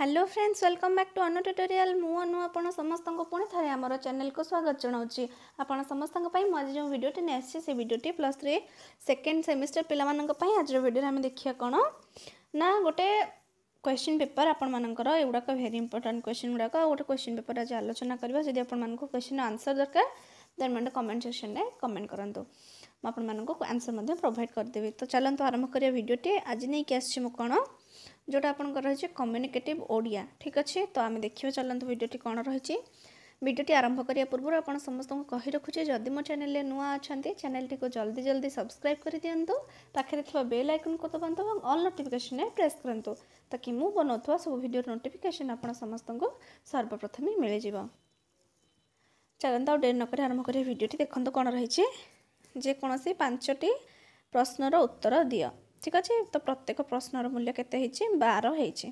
hello friends welcome back to Anu tutorial ମୁଁ ଅନୁ ଆପଣ ସମସ୍ତଙ୍କୁ ପୁଣି ଥରେ ଆମର ଚ୍ୟାନେଲ୍କୁ ସ୍ୱାଗତ ଜଣାଉଛି ଆପଣ ସମସ୍ତଙ୍କ ପାଇଁ ମୁଁ ଆଜି ଯେଉଁ ଭିଡ଼ିଓଟି ନେଇ ଆସିଛି ସେ ଭିଡ଼ିଓଟି ପ୍ଲସ୍ ଥ୍ରୀ ସେକେଣ୍ଡ ସେମିଷ୍ଟର ପିଲାମାନଙ୍କ ପାଇଁ ଆଜିର ଭିଡ଼ିଓରେ ଆମେ ଦେଖିବା କ'ଣ ନା ଗୋଟେ क्वेश्चन पेपर ଆପଣମାନଙ୍କର ଏଗୁଡ଼ାକ ଭେରି ଇମ୍ପୋର୍ଟାଣ୍ଟ କ୍ୱେଶ୍ଚନ୍ ଗୁଡ଼ାକ ଆଉ ଗୋଟେ କ୍ୱେଶ୍ଚନ୍ ପେପର ଆଜି ଆଲୋଚନା କରିବା ଯଦି ଆପଣମାନଙ୍କୁ କ୍ୱେଶ୍ଚନ୍ ଆନ୍ସର୍ ଦରକାର ଦେନ୍ ମୋତେ କମେଣ୍ଟ ସେକ୍ସନ୍ରେ କମେଣ୍ଟ କରନ୍ତୁ ମୁଁ ଆପଣମାନଙ୍କୁ ଆନ୍ସର୍ ମଧ୍ୟ ପ୍ରୋଭାଇଡ଼ କରିଦେବି ତ ଚାଲନ୍ତୁ ଆରମ୍ଭ କରିବା ଭିଡ଼ିଓଟି ଆଜି ନେଇକି ଆସିଛି ମୁଁ କ'ଣ ଯେଉଁଟା ଆପଣଙ୍କର ରହିଛି କମ୍ୟୁନିକେଟିଭ୍ ଓଡ଼ିଆ ଠିକ୍ ଅଛି ତ ଆମେ ଦେଖିବା ଚାଲନ୍ତୁ ଭିଡ଼ିଓଟି କ'ଣ ରହିଛି ଭିଡ଼ିଓଟି ଆରମ୍ଭ କରିବା ପୂର୍ବରୁ ଆପଣ ସମସ୍ତଙ୍କୁ କହି ରଖୁଛି ଯଦି ମୋ ଚ୍ୟାନେଲରେ ନୂଆ ଅଛନ୍ତି ଚ୍ୟାନେଲଟିକୁ ଜଲ୍ଦି ଜଲ୍ଦି ସବସ୍କ୍ରାଇବ୍ କରିଦିଅନ୍ତୁ ପାଖରେ ଥିବା ବେଲ୍ ଆଇକନ୍କୁ ଦବାନ୍ତୁ ଏବଂ ଅଲ୍ ନୋଟିଫିକେସନ୍ରେ ପ୍ରେସ୍ କରନ୍ତୁ ତାକି ମୁଁ ବନାଉଥିବା ସବୁ ଭିଡ଼ିଓର ନୋଟିଫିକେସନ୍ ଆପଣ ସମସ୍ତଙ୍କୁ ସର୍ବପ୍ରଥମେ ମିଳିଯିବ ଚାଲନ୍ତୁ ଆଉ ଡେରି ନକରି ଆରମ୍ଭ କରିବା ଭିଡ଼ିଓଟି ଦେଖନ୍ତୁ କ'ଣ ରହିଛି ଯେକୌଣସି ପାଞ୍ଚଟି ପ୍ରଶ୍ନର ଉତ୍ତର ଦିଅ ଠିକ୍ ଅଛି ତ ପ୍ରତ୍ୟେକ ପ୍ରଶ୍ନର ମୂଲ୍ୟ କେତେ ହେଇଛି ବାର ହେଇଛି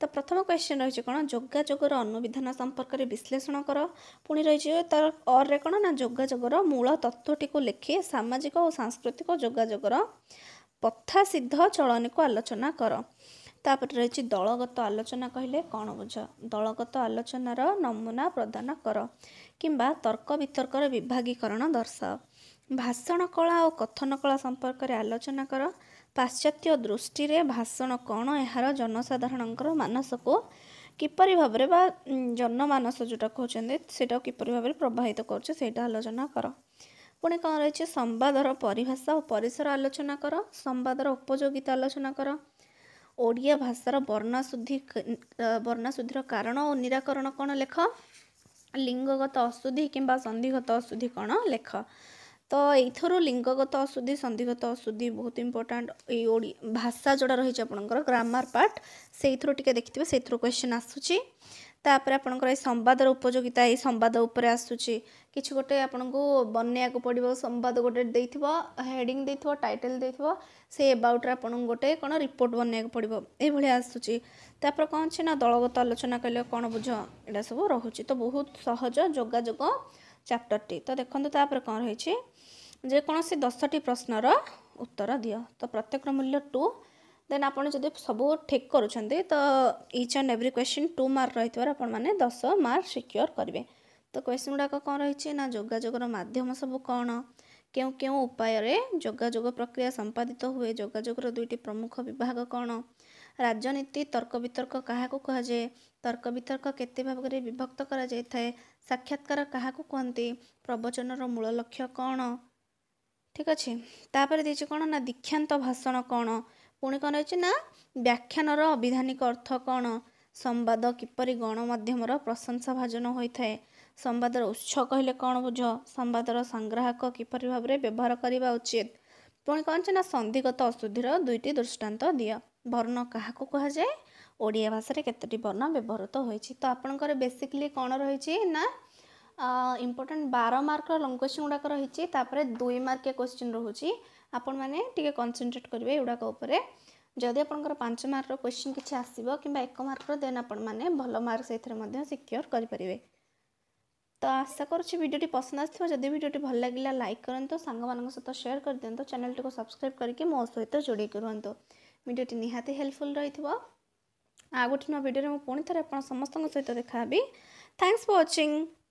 ତ ପ୍ରଥମ କ୍ୱେଶ୍ଚିନ୍ ରହିଛି କ'ଣ ଯୋଗାଯୋଗର ଅନୁବିଧାନ ସମ୍ପର୍କରେ ବିଶ୍ଲେଷଣ କର ପୁଣି ରହିଛି ତା'ର ଅର୍ରେ କ'ଣ ନା ଯୋଗାଯୋଗର ମୂଳ ତତ୍ତ୍ୱଟିକୁ ଲେଖି ସାମାଜିକ ଓ ସାଂସ୍କୃତିକ ଯୋଗାଯୋଗର ପଥା ସିଦ୍ଧ ଚଳନୀକୁ ଆଲୋଚନା କର ତାପରେ ରହିଛି ଦଳଗତ ଆଲୋଚନା କହିଲେ କ'ଣ ବୁଝ ଦଳଗତ ଆଲୋଚନାର ନମୁନା ପ୍ରଦାନ କର କିମ୍ବା ତର୍କ ବିତର୍କର ବିଭାଗୀକରଣ ଦର୍ଶାଅ ଭାଷଣ କଳା ଓ କଥନ କଳା ସମ୍ପର୍କରେ ଆଲୋଚନା କର ପାଶ୍ଚାତ୍ୟ ଦୃଷ୍ଟିରେ ଭାଷଣ କ'ଣ ଏହାର ଜନସାଧାରଣଙ୍କର ମାନସକୁ କିପରି ଭାବରେ ବା ଜନମାନସ ଯେଉଁଟା କହୁଛନ୍ତି ସେଇଟାକୁ କିପରି ଭାବରେ ପ୍ରବାହିତ କରୁଛି ସେଇଟା ଆଲୋଚନା କର ପୁଣି କ'ଣ ରହିଛି ସମ୍ବାଦର ପରିଭାଷା ଓ ପରିସର ଆଲୋଚନା କର ସମ୍ବାଦର ଉପଯୋଗିତା ଆଲୋଚନା କର ଓଡ଼ିଆ ଭାଷାର ବର୍ଣ୍ଣାଶୁଦ୍ଧି ବର୍ଣ୍ଣାଶୁଦ୍ଧିର କାରଣ ଓ ନିରାକରଣ କ'ଣ ଲେଖ ଲିଙ୍ଗଗତ ଅଶୁଦ୍ଧି କିମ୍ବା ସନ୍ଧିଗତ ଅଶୁଦ୍ଧି କ'ଣ ଲେଖ ତ ଏଇଥର ଲିଙ୍ଗଗତ ଅଶୁଦ୍ଧି ସନ୍ଧିଗତ ଅଶୁଦ୍ଧି ବହୁତ ଇମ୍ପୋର୍ଟାଣ୍ଟ ଏଇ ଓଡ଼ି ଭାଷା ଯେଉଁଟା ରହିଛି ଆପଣଙ୍କର ଗ୍ରାମାର ପାର୍ଟ ସେଇଥିରୁ ଟିକେ ଦେଖିଥିବେ ସେଇଥିରୁ କ୍ୱେଶ୍ଚିନ୍ ଆସୁଛି ତାପରେ ଆପଣଙ୍କର ଏଇ ସମ୍ବାଦର ଉପଯୋଗିତା ଏଇ ସମ୍ବାଦ ଉପରେ ଆସୁଛି କିଛି ଗୋଟେ ଆପଣଙ୍କୁ ବନେଇବାକୁ ପଡ଼ିବ ସମ୍ବାଦ ଗୋଟେ ଦେଇଥିବ ହେଡ଼ିଂ ଦେଇଥିବ ଟାଇଟେଲ ଦେଇଥିବ ସେ ଏବାଉଟ୍ରେ ଆପଣଙ୍କୁ ଗୋଟେ କ'ଣ ରିପୋର୍ଟ ବନେଇବାକୁ ପଡ଼ିବ ଏଇଭଳିଆ ଆସୁଛି ତାପରେ କ'ଣ ଅଛି ନା ଦଳଗତ ଆଲୋଚନା କହିଲେ କ'ଣ ବୁଝ ଏଇଟା ସବୁ ରହୁଛି ତ ବହୁତ ସହଜ ଯୋଗାଯୋଗ ଚାପ୍ଟରଟି ତ ଦେଖନ୍ତୁ ତାପରେ କ'ଣ ରହିଛି ଯେକୌଣସି ଦଶଟି ପ୍ରଶ୍ନର ଉତ୍ତର ଦିଅ ତ ପ୍ରତ୍ୟେକର ମୂଲ୍ୟ ଟୁ ଦେନ୍ ଆପଣ ଯଦି ସବୁ ଠିକ୍ କରୁଛନ୍ତି ତ each and every question two mark ରହିଥିବାରୁ ଆପଣମାନେ ଦଶ ମାର୍କ ସିକ୍ୟୋର୍ କରିବେ ତ କ୍ୱେଶ୍ଚିନ୍ ଗୁଡ଼ାକ କ'ଣ ରହିଛି ନା ଯୋଗାଯୋଗର ମାଧ୍ୟମ ସବୁ କ'ଣ କେଉଁ କେଉଁ ଉପାୟରେ ଯୋଗାଯୋଗ ପ୍ରକ୍ରିୟା ସମ୍ପାଦିତ ହୁଏ ଯୋଗାଯୋଗର ଦୁଇଟି ପ୍ରମୁଖ ବିଭାଗ କ'ଣ ରାଜନୀତି ତର୍କ ବିତର୍କ କାହାକୁ କୁହାଯାଏ ତର୍କ ବିତର୍କ କେତେ ଭାବରେ ବିଭକ୍ତ କରାଯାଇଥାଏ ସାକ୍ଷାତକାର କାହାକୁ କୁହନ୍ତି ପ୍ରବଚନର ମୂଳ ଲକ୍ଷ୍ୟ କ'ଣ ঠিক ଅଛି ତାପରେ ଦେଇଛି କ'ଣ ନା ଦୀକ୍ଷାନ୍ତ ଭାଷଣ କ'ଣ ପୁଣି କ'ଣ ରହିଛି ନା ବ୍ୟାଖ୍ୟାନର ଅଭିଧାନିକ ଅର୍ଥ କ'ଣ ସମ୍ବାଦ କିପରି ଗଣମାଧ୍ୟମର ପ୍ରଶଂସା ଭାଜନ ହୋଇଥାଏ ସମ୍ବାଦର ଉତ୍ସ କହିଲେ କ'ଣ ବୁଝ ସମ୍ବାଦର ସଂଗ୍ରାହକ କିପରି ଭାବରେ ବ୍ୟବହାର କରିବା ଉଚିତ ପୁଣି କ'ଣ ଅଛି ନା ସନ୍ଧିଗତ ଅଶୁଦ୍ଧିର ଦୁଇଟି ଦୃଷ୍ଟାନ୍ତ ଦିଅ ବର୍ଣ୍ଣ କାହାକୁ କୁହାଯାଏ ଓଡ଼ିଆ ଭାଷାରେ କେତୋଟି ବର୍ଣ୍ଣ ବ୍ୟବହୃତ ହୋଇଛି ତ ଆପଣଙ୍କର ବେସିକଲି କ'ଣ ରହିଛି ନା ଇମ୍ପୋର୍ଟାଣ୍ଟ ବାର ମାର୍କର ଲଙ୍ଗ କ୍ୱେଶ୍ଚିନ୍ ଗୁଡ଼ାକ ରହିଛି ତାପରେ ଦୁଇ ମାର୍କ କ୍ୱେଶ୍ଚିନ୍ ରହୁଛି ଆପଣମାନେ ଟିକେ କନ୍ସେନ୍ଟ୍ରେଟ୍ କରିବେ ଏଗୁଡ଼ାକ ଉପରେ ଯଦି ଆପଣଙ୍କର ପାଞ୍ଚ ମାର୍କର କ୍ୱେଶ୍ଚିନ୍ କିଛି ଆସିବ କିମ୍ବା ଏକ ମାର୍କର ଦେନ୍ ଆପଣମାନେ ଭଲ ମାର୍କ ସେଥିରେ ମଧ୍ୟ ସିକ୍ୟୋର୍ କରିପାରିବେ ତ ଆଶା କରୁଛି ଭିଡ଼ିଓଟି ପସନ୍ଦ ଆସିଥିବ ଯଦି ଭିଡ଼ିଓଟି ଭଲ ଲାଗିଲା ଲାଇକ୍ କରନ୍ତୁ ସାଙ୍ଗମାନଙ୍କ ସହିତ ସେୟାର କରିଦିଅନ୍ତୁ ଚ୍ୟାନେଲ୍ଟିକୁ ସବସ୍କ୍ରାଇବ୍ କରିକି ମୋ ସହିତ ଯୋଡ଼ିକି ରୁହନ୍ତୁ ଭିଡ଼ିଓଟି ନିହାତି ହେଲ୍ପଫୁଲ୍ ରହିଥିବ ଆଉ ଗୋଟେ ନୂଆ ଭିଡ଼ିଓରେ ମୁଁ ପୁଣି ଥରେ ଆପଣ ସମସ୍ତଙ୍କ ସହିତ ଦେଖା ହେବି ଥ୍ୟାଙ୍କ୍ସ ଫର୍ ୱାଚିଂ